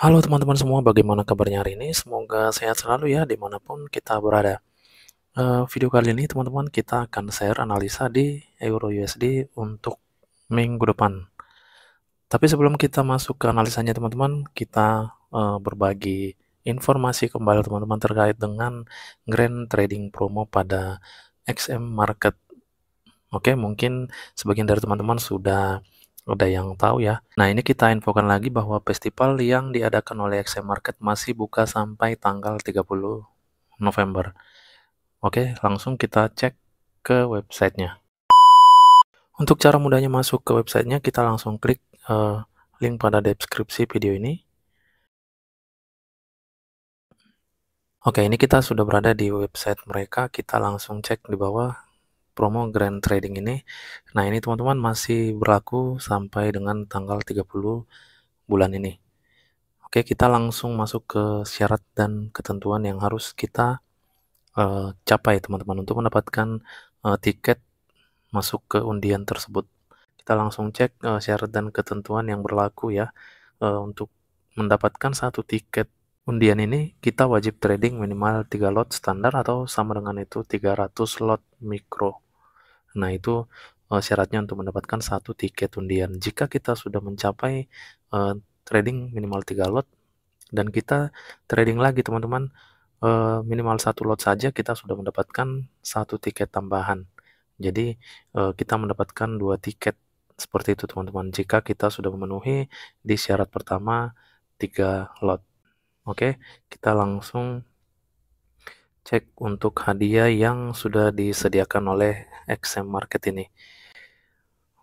Halo teman-teman semua, bagaimana kabarnya hari ini? Semoga sehat selalu ya dimanapun kita berada. Uh, video kali ini teman-teman kita akan share analisa di Euro USD untuk minggu depan. Tapi sebelum kita masuk ke analisanya teman-teman, kita uh, berbagi informasi kembali teman-teman terkait dengan Grand Trading Promo pada XM Market. Oke, mungkin sebagian dari teman-teman sudah ada yang tahu ya. Nah, ini kita infokan lagi bahwa festival yang diadakan oleh XM Market masih buka sampai tanggal 30 November. Oke, langsung kita cek ke websitenya. Untuk cara mudahnya masuk ke websitenya, kita langsung klik uh, link pada deskripsi video ini. Oke, ini kita sudah berada di website mereka. Kita langsung cek di bawah promo Grand Trading ini. Nah, ini teman-teman masih berlaku sampai dengan tanggal 30 bulan ini. Oke, kita langsung masuk ke syarat dan ketentuan yang harus kita uh, capai teman-teman untuk mendapatkan uh, tiket masuk ke undian tersebut. Kita langsung cek uh, syarat dan ketentuan yang berlaku ya. Uh, untuk mendapatkan satu tiket undian ini, kita wajib trading minimal 3 lot standar atau sama dengan itu 300 lot mikro. Nah, itu uh, syaratnya untuk mendapatkan satu tiket undian. Jika kita sudah mencapai uh, trading minimal 3 lot dan kita trading lagi teman-teman uh, minimal satu lot saja kita sudah mendapatkan satu tiket tambahan. Jadi uh, kita mendapatkan dua tiket seperti itu teman-teman jika kita sudah memenuhi di syarat pertama 3 lot. Oke, kita langsung cek untuk hadiah yang sudah disediakan oleh XM Market ini.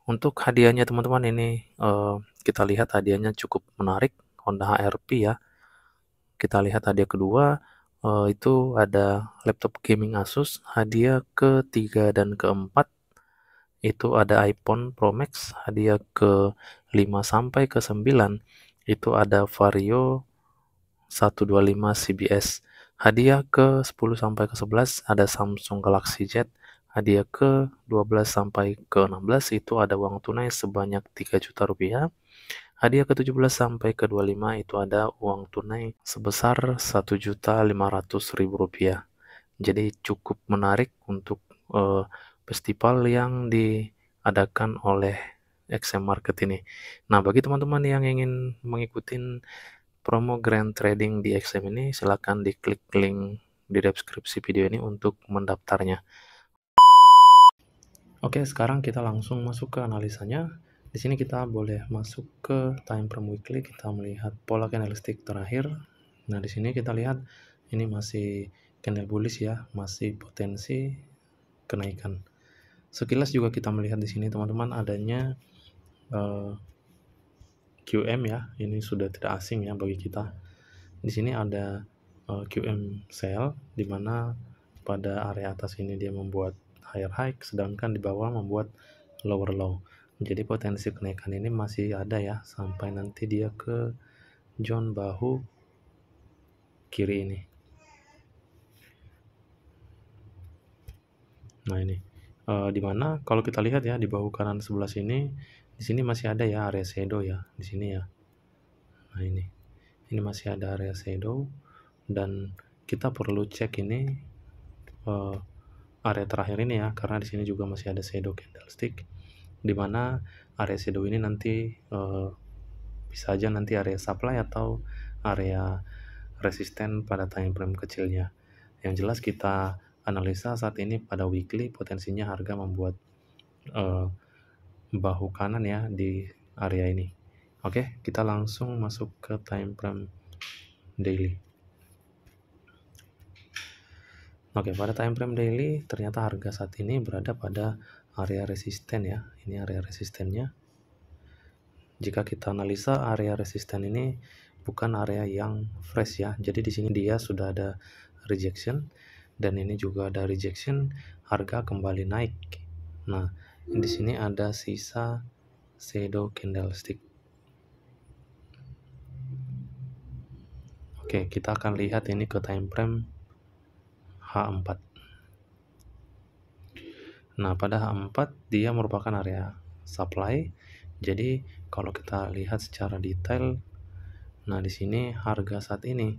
Untuk hadiahnya teman-teman ini uh, kita lihat hadiahnya cukup menarik Honda HRP ya. Kita lihat hadiah kedua uh, itu ada laptop gaming Asus, hadiah ketiga dan keempat itu ada iPhone Pro Max, hadiah ke 5 sampai ke 9 itu ada Vario 125 CBS. Hadiah ke-10 sampai ke-11 ada Samsung Galaxy Z. Hadiah ke-12 sampai ke-16 itu ada uang tunai sebanyak 3 juta rupiah. Hadiah ke-17 sampai ke-25 itu ada uang tunai sebesar 1 juta 500 ribu rupiah. Jadi cukup menarik untuk uh, festival yang diadakan oleh XM Market ini. Nah, bagi teman-teman yang ingin mengikuti promo Grand Trading di XM ini silahkan diklik link di deskripsi video ini untuk mendaftarnya. Oke, sekarang kita langsung masuk ke analisanya. Di sini kita boleh masuk ke time frame weekly, kita melihat pola candlestick terakhir. Nah, di sini kita lihat ini masih candle bullish ya, masih potensi kenaikan. Sekilas juga kita melihat di sini teman-teman adanya uh, QM ya ini sudah tidak asing ya bagi kita di sini ada eh, QM cell di mana pada area atas ini dia membuat higher high sedangkan di bawah membuat lower low jadi potensi kenaikan ini masih ada ya sampai nanti dia ke John bahu kiri ini nah ini e, eh, dimana kalau kita lihat ya di bahu kanan sebelah sini di sini masih ada ya area shadow ya di sini ya nah ini ini masih ada area shadow dan kita perlu cek ini e, area terakhir ini ya karena di sini juga masih ada shadow candlestick dimana area shadow ini nanti e, bisa aja nanti area supply atau area resisten pada time frame kecilnya yang jelas kita analisa saat ini pada weekly potensinya harga membuat uh, bahu kanan ya di area ini. Oke, kita langsung masuk ke time frame daily. Oke, pada time frame daily ternyata harga saat ini berada pada area resisten ya. Ini area resistennya. Jika kita analisa area resisten ini bukan area yang fresh ya. Jadi di sini dia sudah ada rejection dan ini juga ada rejection harga kembali naik nah di sini ada sisa shadow candlestick oke kita akan lihat ini ke time frame H4 nah pada H4 dia merupakan area supply jadi kalau kita lihat secara detail nah di sini harga saat ini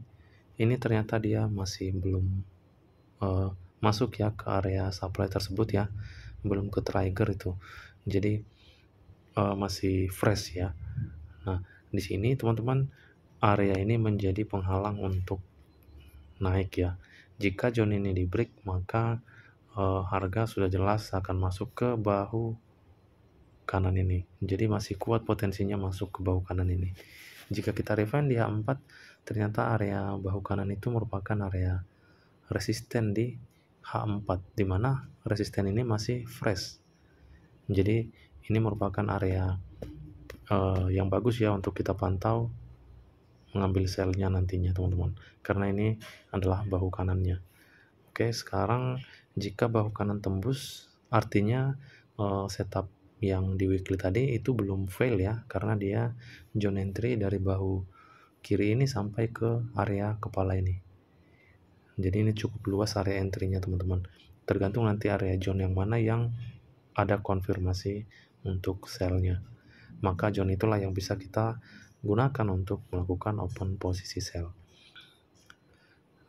ini ternyata dia masih belum uh, masuk ya ke area supply tersebut ya belum ke trigger itu jadi uh, masih fresh ya nah di sini teman-teman area ini menjadi penghalang untuk naik ya jika zone ini di break maka uh, harga sudah jelas akan masuk ke bahu kanan ini jadi masih kuat potensinya masuk ke bahu kanan ini jika kita refine di H4 ternyata area bahu kanan itu merupakan area resisten di H4 di mana resisten ini masih fresh. Jadi ini merupakan area uh, yang bagus ya untuk kita pantau mengambil selnya nantinya teman-teman karena ini adalah bahu kanannya oke sekarang jika bahu kanan tembus artinya uh, setup yang di weekly tadi itu belum fail ya karena dia zone entry dari bahu kiri ini sampai ke area kepala ini jadi ini cukup luas area entry-nya teman-teman tergantung nanti area zone yang mana yang ada konfirmasi untuk sell nya. maka zone itulah yang bisa kita gunakan untuk melakukan open posisi sell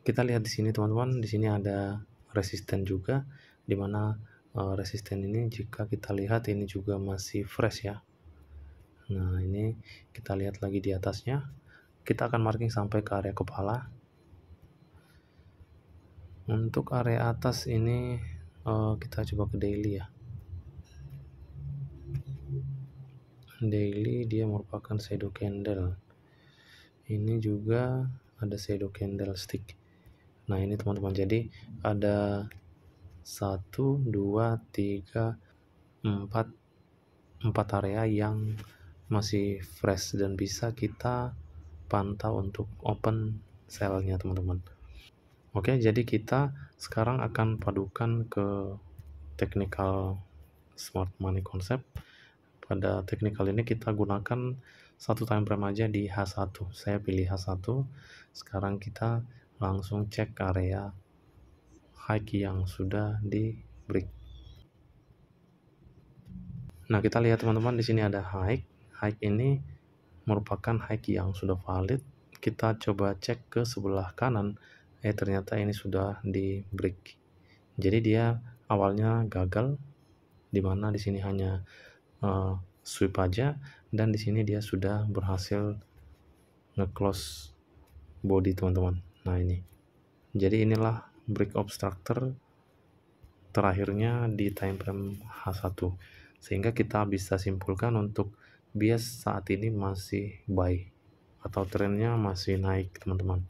kita lihat di sini teman-teman di sini ada resisten juga dimana uh, eh, resisten ini jika kita lihat ini juga masih fresh ya nah ini kita lihat lagi di atasnya kita akan marking sampai ke area kepala untuk area atas ini uh, kita coba ke daily ya daily dia merupakan shadow candle ini juga ada shadow candle stick nah ini teman-teman jadi ada 1 2 3 4 4 area yang masih fresh dan bisa kita pantau untuk open cell teman-teman Oke, jadi kita sekarang akan padukan ke technical smart money concept. Pada technical ini kita gunakan satu time frame aja di H1. Saya pilih H1. Sekarang kita langsung cek area high yang sudah di break. Nah, kita lihat teman-teman di sini ada high. High ini merupakan high yang sudah valid. Kita coba cek ke sebelah kanan eh ternyata ini sudah di break jadi dia awalnya gagal dimana di sini hanya uh, sweep aja dan di sini dia sudah berhasil nge-close body teman-teman nah ini jadi inilah break obstructor terakhirnya di time frame H1 sehingga kita bisa simpulkan untuk bias saat ini masih buy atau trennya masih naik teman-teman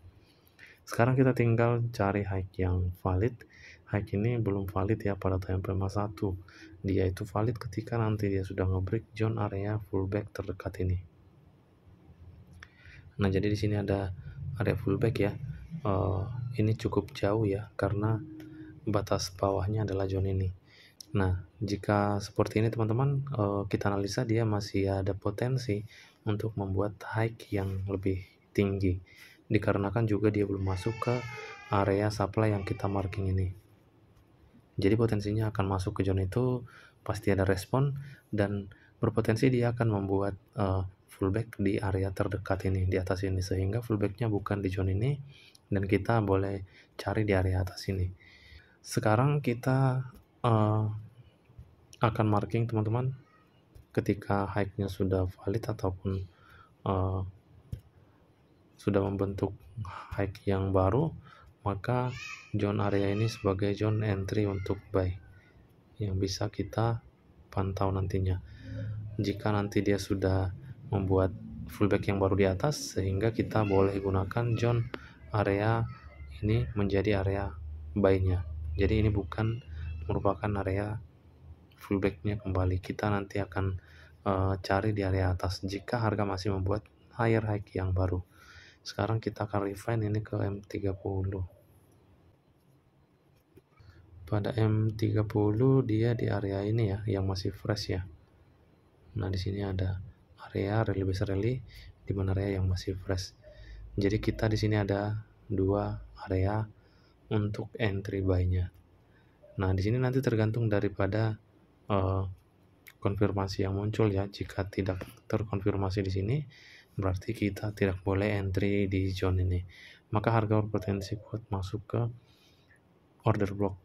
sekarang kita tinggal cari hike yang valid hike ini belum valid ya pada time frame 1 dia itu valid ketika nanti dia sudah ngebreak zone area fullback terdekat ini nah jadi di sini ada area fullback ya uh, ini cukup jauh ya karena batas bawahnya adalah zone ini nah jika seperti ini teman-teman uh, kita analisa dia masih ada potensi untuk membuat hike yang lebih tinggi dikarenakan juga dia belum masuk ke area supply yang kita marking ini. Jadi potensinya akan masuk ke zona itu pasti ada respon dan berpotensi dia akan membuat uh, fullback di area terdekat ini di atas ini sehingga fullbacknya bukan di zone ini dan kita boleh cari di area atas ini. Sekarang kita uh, akan marking teman-teman ketika hike-nya sudah valid ataupun uh, sudah membentuk high yang baru maka zone area ini sebagai zone entry untuk buy yang bisa kita pantau nantinya jika nanti dia sudah membuat fullback yang baru di atas sehingga kita boleh gunakan zone area ini menjadi area buy-nya jadi ini bukan merupakan area fullback nya kembali kita nanti akan uh, cari di area atas jika harga masih membuat higher high yang baru sekarang kita akan refine ini ke M30 pada M30 dia di area ini ya yang masih fresh ya nah di sini ada area rally base rally di mana area yang masih fresh jadi kita di sini ada dua area untuk entry buy-nya nah di sini nanti tergantung daripada uh, konfirmasi yang muncul ya jika tidak terkonfirmasi di sini berarti kita tidak boleh entry di zone ini maka harga berpotensi kuat masuk ke order block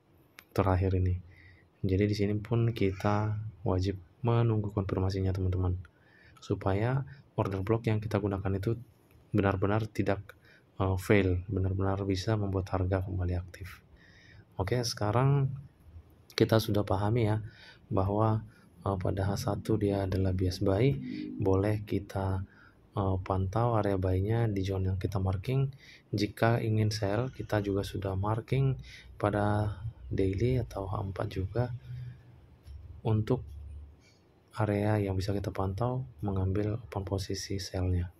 terakhir ini jadi di sini pun kita wajib menunggu konfirmasinya teman-teman supaya order block yang kita gunakan itu benar-benar tidak uh, fail benar-benar bisa membuat harga kembali aktif oke sekarang kita sudah pahami ya bahwa uh, pada H1 dia adalah bias buy boleh kita uh, pantau area buy-nya di zona yang kita marking. Jika ingin sell, kita juga sudah marking pada daily atau H4 juga untuk area yang bisa kita pantau mengambil open posisi sell-nya.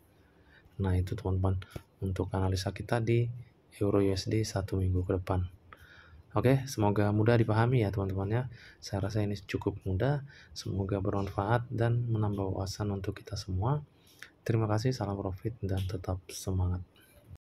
Nah itu teman-teman untuk analisa kita di Euro USD satu minggu ke depan. Oke, semoga mudah dipahami ya teman-temannya. Saya rasa ini cukup mudah, semoga bermanfaat dan menambah wawasan untuk kita semua. Terima kasih, salam profit, dan tetap semangat.